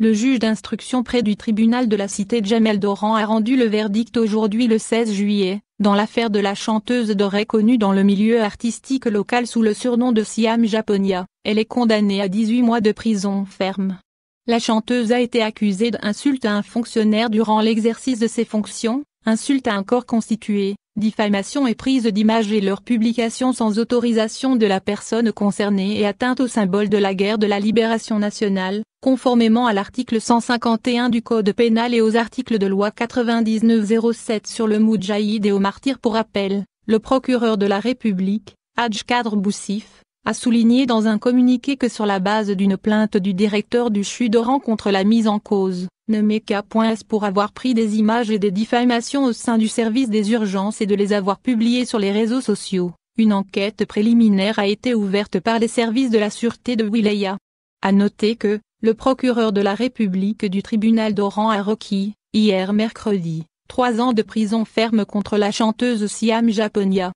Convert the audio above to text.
Le juge d'instruction près du tribunal de la cité Jamel Doran a rendu le verdict aujourd'hui le 16 juillet, dans l'affaire de la chanteuse dorée connue dans le milieu artistique local sous le surnom de Siam Japonia. Elle est condamnée à 18 mois de prison ferme. La chanteuse a été accusée d'insulte à un fonctionnaire durant l'exercice de ses fonctions, insulte à un corps constitué, diffamation et prise d'image et leur publication sans autorisation de la personne concernée et atteinte au symbole de la guerre de la libération nationale, conformément à l'article 151 du Code pénal et aux articles de loi 9907 sur le moudjahid et aux martyrs pour appel, le procureur de la République, Hadj Boussif, a souligné dans un communiqué que sur la base d'une plainte du directeur du CHU contre la mise en cause, Nemeka.s pour avoir pris des images et des diffamations au sein du service des urgences et de les avoir publiées sur les réseaux sociaux. Une enquête préliminaire a été ouverte par les services de la sûreté de Wilaya. À noter que, le procureur de la République du tribunal d'Oran a requis, hier mercredi, trois ans de prison ferme contre la chanteuse Siam Japonia,